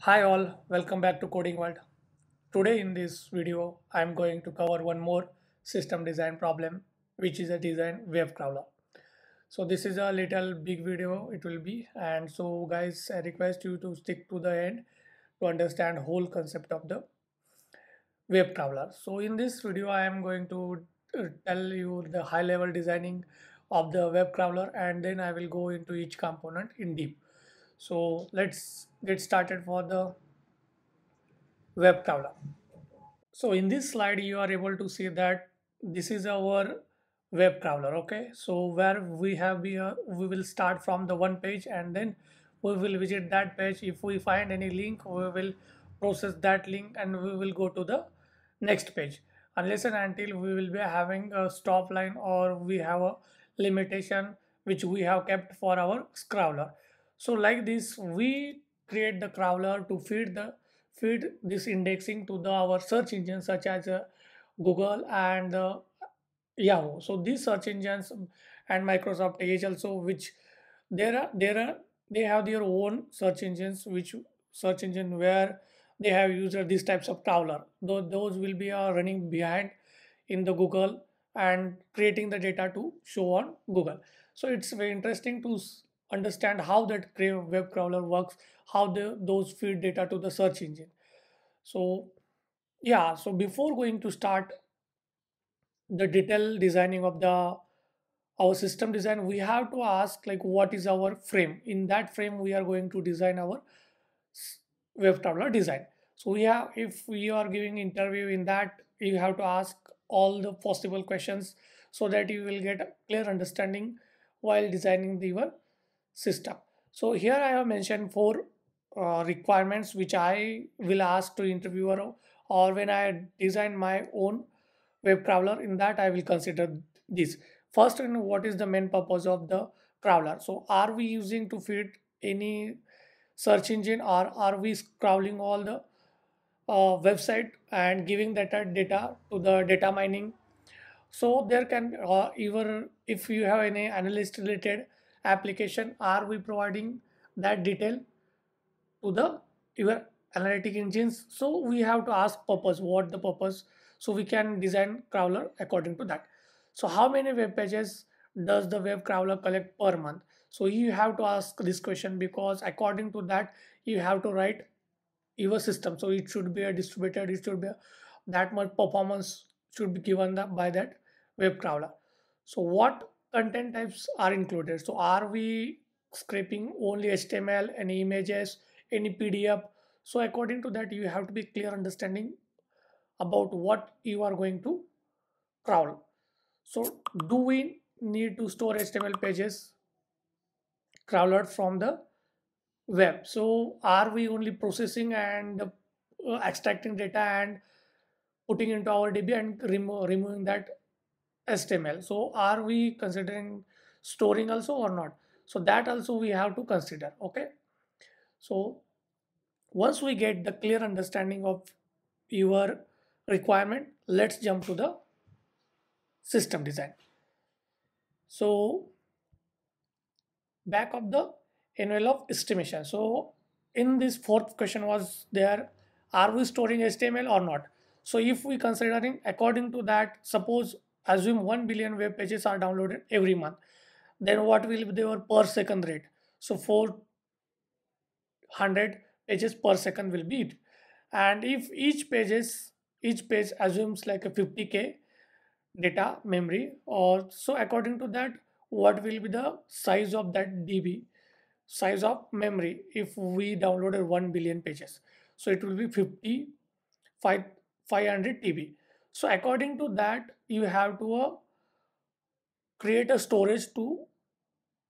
Hi all, welcome back to Coding World. Today in this video, I am going to cover one more system design problem, which is a design web crawler. So this is a little big video it will be and so guys I request you to stick to the end to understand whole concept of the web crawler. So in this video I am going to uh, tell you the high level designing of the web crawler and then I will go into each component in deep. So let's get started for the web crawler. So in this slide, you are able to see that this is our web crawler okay so where we have we, uh, we will start from the one page and then we will visit that page if we find any link we will process that link and we will go to the next page unless and until we will be having a stop line or we have a limitation which we have kept for our crawler so like this we create the crawler to feed the feed this indexing to the our search engines such as uh, google and uh, yahoo so these search engines and microsoft edge also which there are there are they have their own search engines which search engine where they have used these types of crawler those, those will be uh, running behind in the google and creating the data to show on google so it's very interesting to understand how that web crawler works how the, those feed data to the search engine so yeah so before going to start the detail designing of the our system design we have to ask like what is our frame in that frame we are going to design our web crawler design so we have if we are giving interview in that you have to ask all the possible questions so that you will get a clear understanding while designing the one system. So here I have mentioned four uh, requirements which I will ask to interviewer or when I design my own web crawler in that I will consider this. First, you know, what is the main purpose of the crawler? So are we using to feed any search engine or are we crawling all the uh, website and giving that data to the data mining so there can uh, even if you have any analyst related application are we providing that detail to the your analytic engines so we have to ask purpose what the purpose so we can design crawler according to that so how many web pages does the web crawler collect per month so you have to ask this question because according to that you have to write your system so it should be a distributed it should be a, that much performance should be given the, by that web crawler so what content types are included. So are we scraping only HTML, any images, any PDF? So according to that, you have to be clear understanding about what you are going to crawl. So do we need to store HTML pages crawled from the web? So are we only processing and uh, extracting data and putting into our DB and remo removing that HTML. So are we considering storing also or not? So that also we have to consider. Okay. So once we get the clear understanding of your requirement, let's jump to the system design. So back of the envelope of estimation. So in this fourth question was there, are we storing HTML or not? So if we considering according to that, suppose assume 1 billion web pages are downloaded every month then what will be their per second rate so 400 pages per second will be it and if each pages each page assumes like a 50k data memory or so according to that what will be the size of that db size of memory if we downloaded 1 billion pages so it will be 50 5, 500 tb so according to that, you have to uh, create a storage to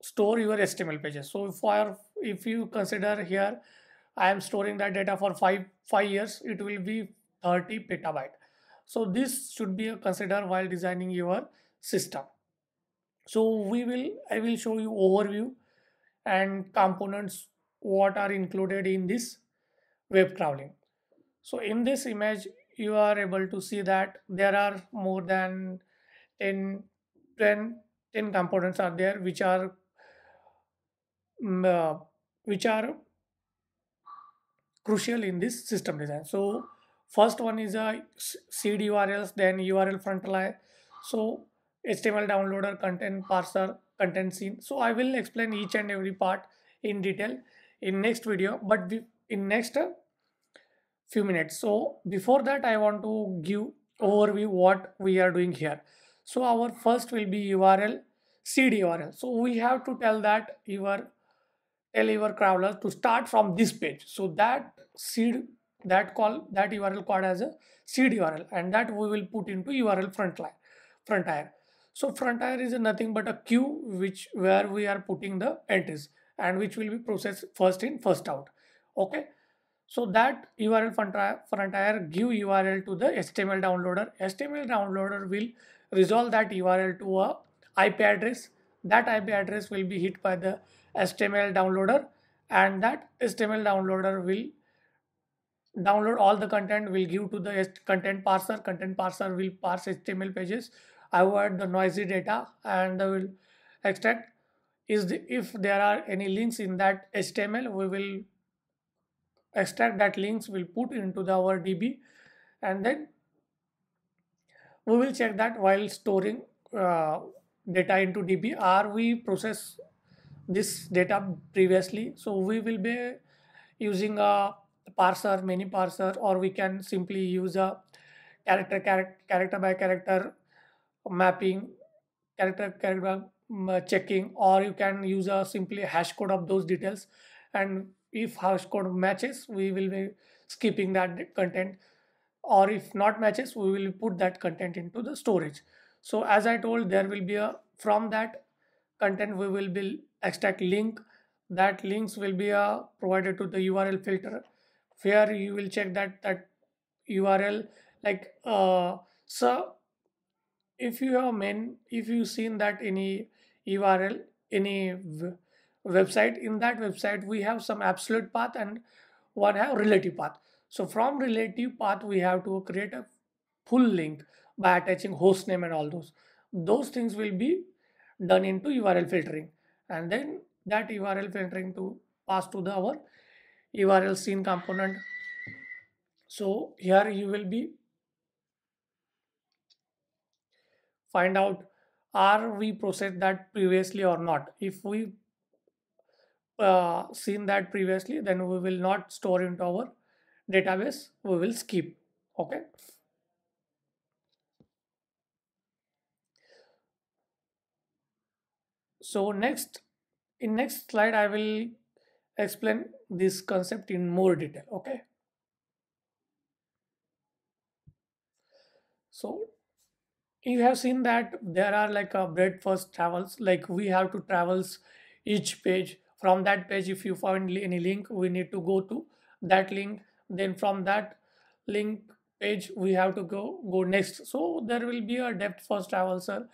store your HTML pages. So for if you consider here, I am storing that data for five five years, it will be 30 petabyte. So this should be considered while designing your system. So we will I will show you overview and components what are included in this web crawling. So in this image you are able to see that there are more than 10, 10, 10 components are there which are mm, uh, which are crucial in this system design so first one is a seed urls then url front line so html downloader content parser content scene so i will explain each and every part in detail in next video but in next few minutes so before that i want to give overview what we are doing here so our first will be url cd url so we have to tell that your tell your crawler to start from this page so that seed that call that url called as a seed url and that we will put into url front line front tire so front tire is nothing but a queue which where we are putting the entries and which will be processed first in first out okay so that URL frontier give URL to the HTML downloader. HTML downloader will resolve that URL to a IP address. That IP address will be hit by the HTML downloader and that HTML downloader will download all the content will give to the content parser. Content parser will parse HTML pages, avoid the noisy data and will extract is the, if there are any links in that HTML we will extract that links we'll put into the, our DB and then we will check that while storing uh, data into DB are we process this data previously so we will be using a parser many parser or we can simply use a character character by character mapping character character mm, uh, checking or you can use a simply hash code of those details and if house code matches we will be skipping that content or if not matches we will put that content into the storage so as i told there will be a from that content we will be extract link that links will be uh, provided to the url filter where you will check that that url like uh, so if you have main if you seen that any url any website. In that website, we have some absolute path and one have relative path. So from relative path, we have to create a full link by attaching host name and all those. Those things will be done into URL filtering. And then that URL filtering to pass to the our URL scene component. So here you will be find out are we processed that previously or not. If we uh, seen that previously then we will not store into our database we will skip okay so next in next slide i will explain this concept in more detail okay so you have seen that there are like a breadth first travels like we have to travels each page from that page if you find any link we need to go to that link then from that link page we have to go go next so there will be a depth first traversal.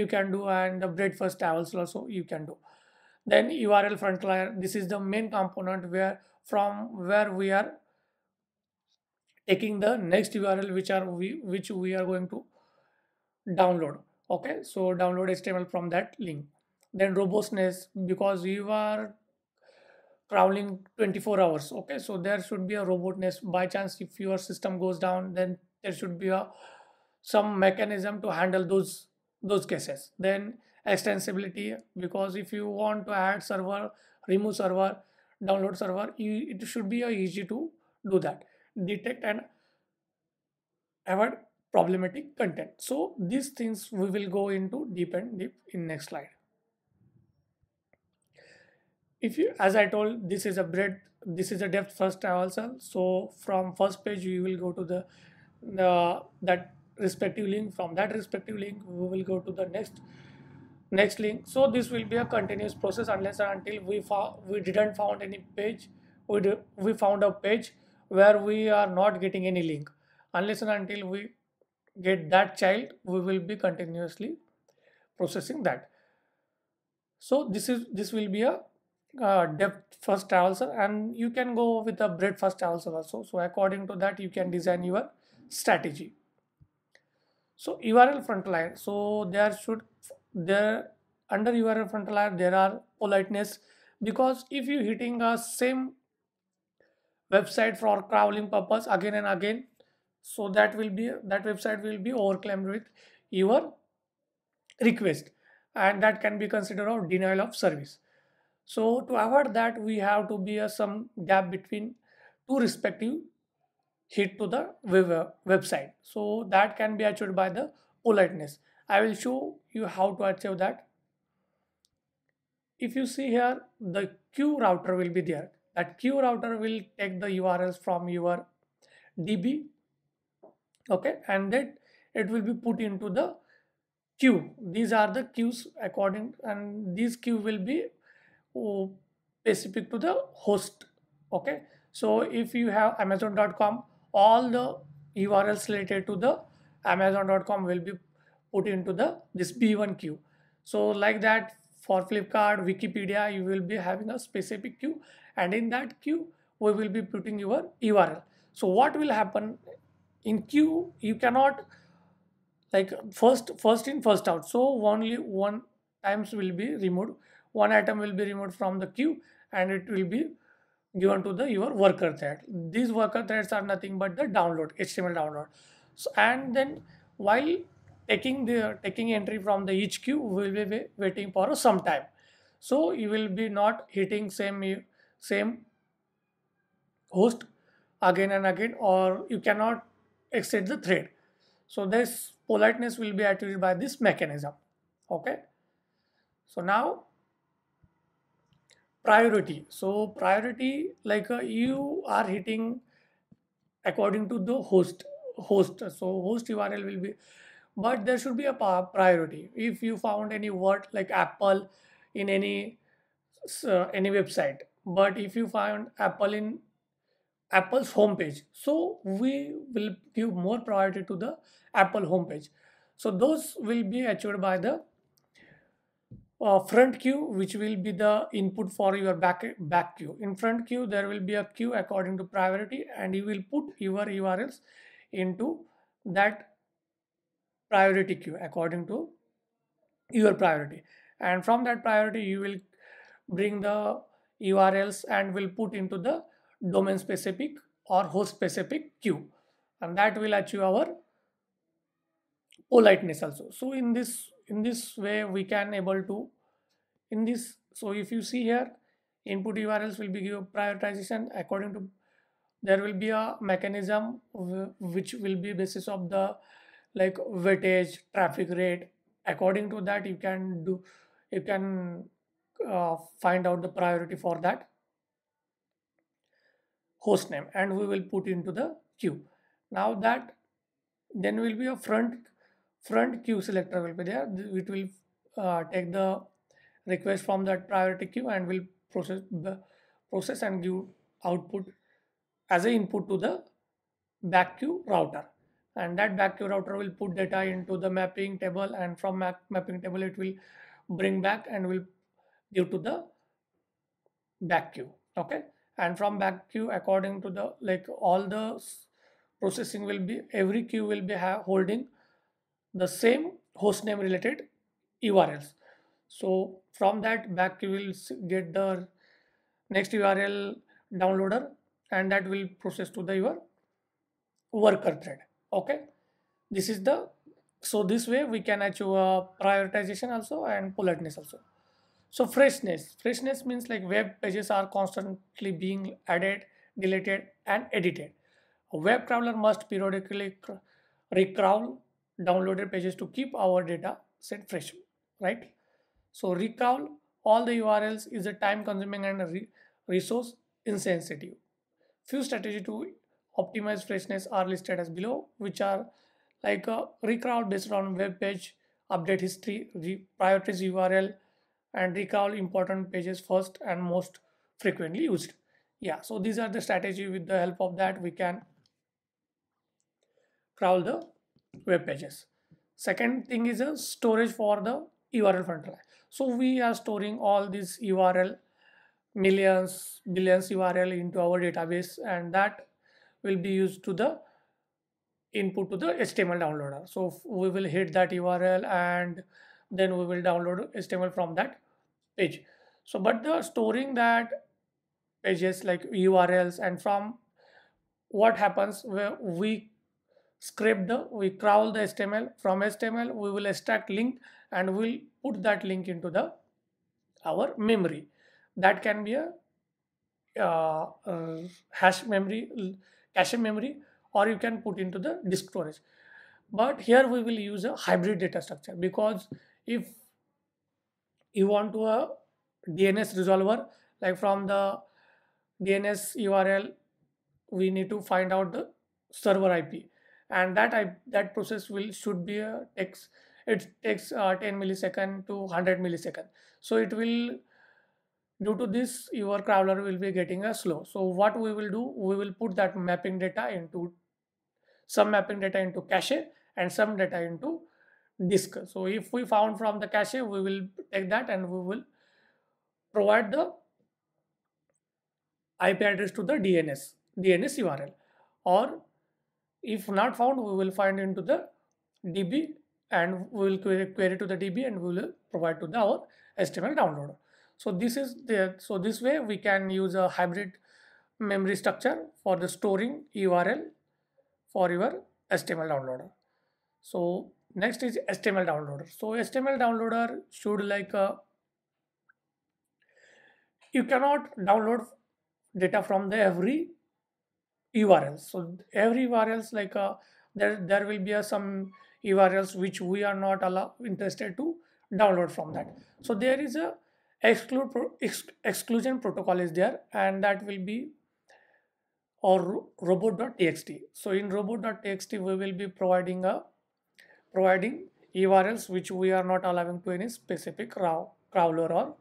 you can do and the breadth first traversal also you can do then url front layer this is the main component where from where we are taking the next url which are we which we are going to download okay so download html from that link then robustness because you are traveling 24 hours okay so there should be a robustness by chance if your system goes down then there should be a some mechanism to handle those those cases then extensibility because if you want to add server remove server download server you, it should be easy to do that detect and avoid problematic content so these things we will go into deep and deep in next slide if you as i told this is a breadth this is a depth first traversal so from first page we will go to the, the that respective link from that respective link we will go to the next next link so this will be a continuous process unless and until we found we didn't found any page we we found a page where we are not getting any link unless and until we get that child we will be continuously processing that so this is this will be a uh, depth first traversal, and you can go with the breadth first traversal also so according to that you can design your strategy so url line. so there should there under url line there are politeness because if you hitting a same website for crawling purpose again and again so that will be that website will be overclamped with your request and that can be considered a denial of service so to avoid that, we have to be a some gap between two respective hit to the web, uh, website. So that can be achieved by the politeness. I will show you how to achieve that. If you see here, the queue router will be there. That queue router will take the URLs from your DB, okay, and that it will be put into the queue. These are the queues according, and these queue will be specific to the host okay so if you have amazon.com all the urls related to the amazon.com will be put into the this b1 queue so like that for flipkart wikipedia you will be having a specific queue and in that queue we will be putting your url so what will happen in queue you cannot like first first in first out so only one times will be removed one item will be removed from the queue and it will be given to the your worker thread these worker threads are nothing but the download html download so, and then while taking the taking entry from the each queue we will be waiting for some time so you will be not hitting same same host again and again or you cannot exit the thread so this politeness will be achieved by this mechanism okay so now priority so priority like uh, you are hitting according to the host host so host url will be but there should be a priority if you found any word like apple in any uh, any website but if you find apple in apple's homepage so we will give more priority to the apple homepage so those will be achieved by the uh, front queue which will be the input for your back back queue in front queue there will be a queue according to priority and you will put your urls into that priority queue according to your priority and from that priority you will bring the urls and will put into the domain specific or host specific queue and that will achieve our politeness also so in this in this way we can able to in this so if you see here input urls will be give prioritization according to there will be a mechanism which will be basis of the like weightage traffic rate according to that you can do you can uh, find out the priority for that host name and we will put into the queue now that then will be a front front queue selector will be there it will uh, take the request from that priority queue and will process the process and give output as a input to the back queue router and that back queue router will put data into the mapping table and from map mapping table it will bring back and will give to the back queue okay and from back queue according to the like all the processing will be every queue will be holding the same hostname related URLs. So from that back you will get the next URL downloader and that will process to the your worker thread. Okay, this is the so this way we can achieve a prioritization also and politeness also. So freshness, freshness means like web pages are constantly being added, deleted and edited. A web crawler must periodically recrawl downloaded pages to keep our data set fresh, right? So recrawl all the URLs is a time consuming and resource insensitive. Few strategies to optimize freshness are listed as below, which are like a uh, recrawl based on web page, update history, prioritize URL, and recrawl important pages first and most frequently used. Yeah, so these are the strategy with the help of that we can crawl the web pages. Second thing is a uh, storage for the URL frontline. So we are storing all these URL millions, billions URL into our database and that will be used to the input to the HTML downloader. So we will hit that URL and then we will download HTML from that page. So but the storing that pages like URLs and from what happens where we script we crawl the html from html we will extract link and we'll put that link into the our memory that can be a uh, uh, hash memory cache memory or you can put into the disk storage but here we will use a hybrid data structure because if you want to a uh, dns resolver like from the dns url we need to find out the server ip and that I, that process will should be a takes it takes uh, 10 millisecond to 100 millisecond so it will due to this your crawler will be getting a slow so what we will do we will put that mapping data into some mapping data into cache and some data into disk so if we found from the cache we will take that and we will provide the ip address to the dns dns url or if not found, we will find into the DB and we will query to the DB and we will provide to the, our HTML downloader. So this is the so this way we can use a hybrid memory structure for the storing URL for your HTML downloader. So next is HTML downloader. So HTML downloader should like a, uh, you cannot download data from the every URLs. So every URLs like a, uh, there there will be uh, some URLs which we are not allowed interested to download from that. So there is a exclude pro, ex, exclusion protocol is there and that will be or robot.txt. So in robot.txt we will be providing a uh, providing URLs which we are not allowing to any specific crawler or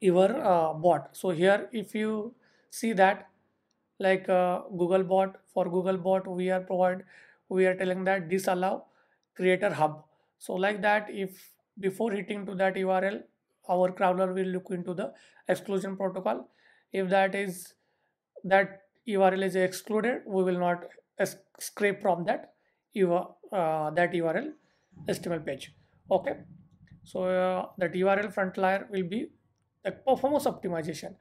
your uh, bot. So here if you see that like uh, Googlebot. For Googlebot, we are provide we are telling that disallow creator hub. So like that, if before hitting to that URL, our crawler will look into the exclusion protocol. If that is that URL is excluded, we will not scrape from that uh, that URL HTML page. Okay, so uh, that URL front layer will be the performance optimization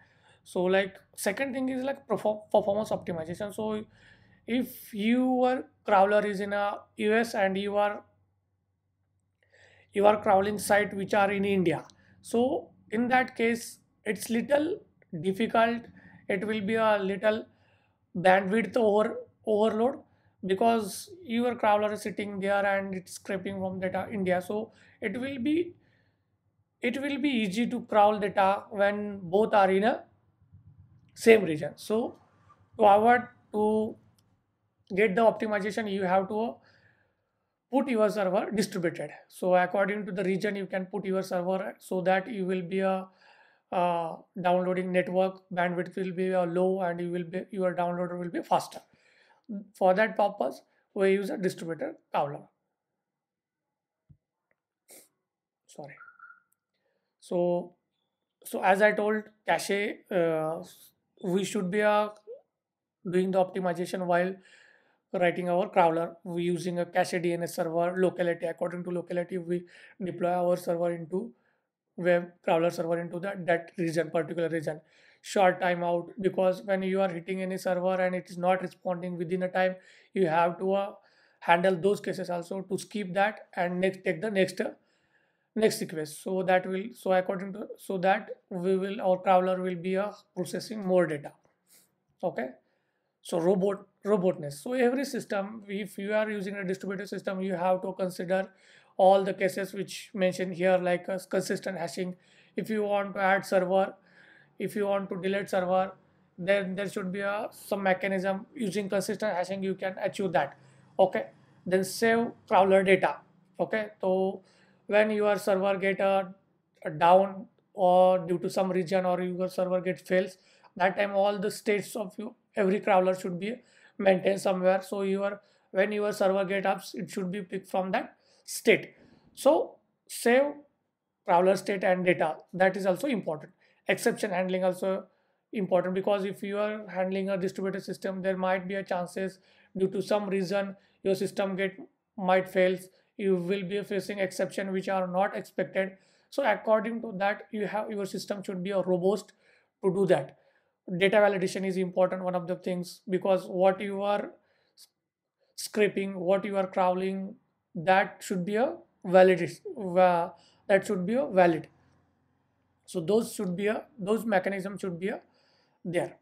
so like second thing is like performance optimization so if your crawler is in a us and you are you are crawling site which are in india so in that case it's little difficult it will be a little bandwidth over overload because your crawler is sitting there and it's scraping from data india so it will be it will be easy to crawl data when both are in a same region so to to get the optimization you have to put your server distributed so according to the region you can put your server so that you will be a uh, downloading network bandwidth will be low and you will be your downloader will be faster for that purpose we use a distributed kowlow sorry so so as i told cache uh, we should be uh, doing the optimization while writing our crawler we using a cache dns server locality according to locality we deploy our server into web crawler server into that that region particular region short timeout because when you are hitting any server and it is not responding within a time you have to uh, handle those cases also to skip that and next take the next uh, next request so that will so according to so that we will our crawler will be a processing more data okay so robot robotness so every system if you are using a distributed system you have to consider all the cases which mentioned here like uh, consistent hashing if you want to add server if you want to delete server then there should be a some mechanism using consistent hashing you can achieve that okay then save crawler data okay so when your server get a, uh, a down or due to some region or your server get fails that time all the states of you every crawler should be maintained somewhere so your when your server get ups it should be picked from that state so save crawler state and data that is also important exception handling also important because if you are handling a distributed system there might be a chances due to some reason your system get might fails you will be facing exception which are not expected so according to that you have your system should be robust to do that data validation is important one of the things because what you are scraping what you are crawling that should be a valid that should be a valid so those should be a those mechanism should be a there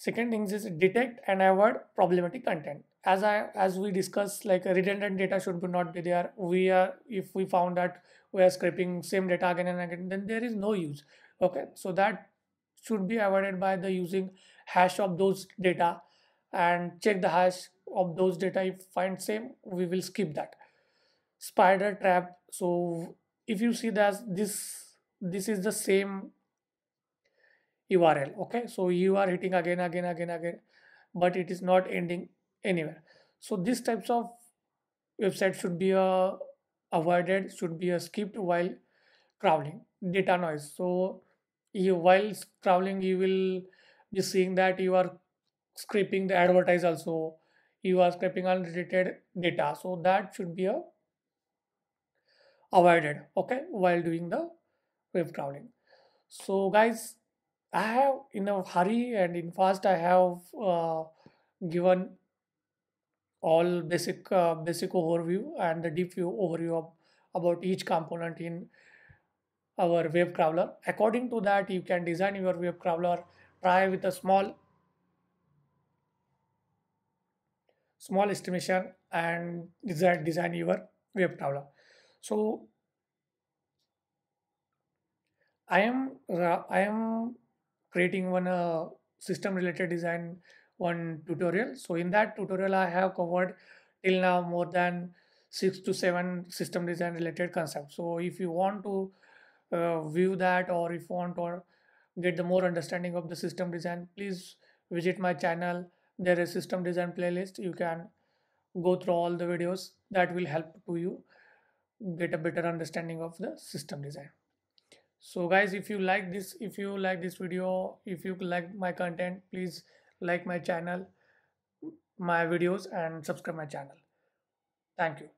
Second things is detect and avoid problematic content. As I as we discussed, like uh, redundant data should be not be there. We are if we found that we are scraping same data again and again, then there is no use. Okay, so that should be avoided by the using hash of those data and check the hash of those data if find same we will skip that spider trap so if you see that this this is the same url okay so you are hitting again again again again but it is not ending anywhere so these types of website should be uh, avoided should be uh, skipped while crawling. data noise so you while traveling you will be seeing that you are scraping the advertise also you are scraping unrelated data so that should be a uh, avoided okay while doing the web crawling so guys I have in a hurry and in fast I have uh, given all basic uh, basic overview and the deep view overview of, about each component in our web crawler. According to that, you can design your web crawler. Try with a small small estimation and design design your web crawler. So I am uh, I am creating one uh, system related design one tutorial. So in that tutorial, I have covered till now more than six to seven system design related concepts. So if you want to uh, view that or if you want or get the more understanding of the system design, please visit my channel. There is system design playlist. You can go through all the videos that will help to you get a better understanding of the system design so guys if you like this if you like this video if you like my content please like my channel my videos and subscribe my channel thank you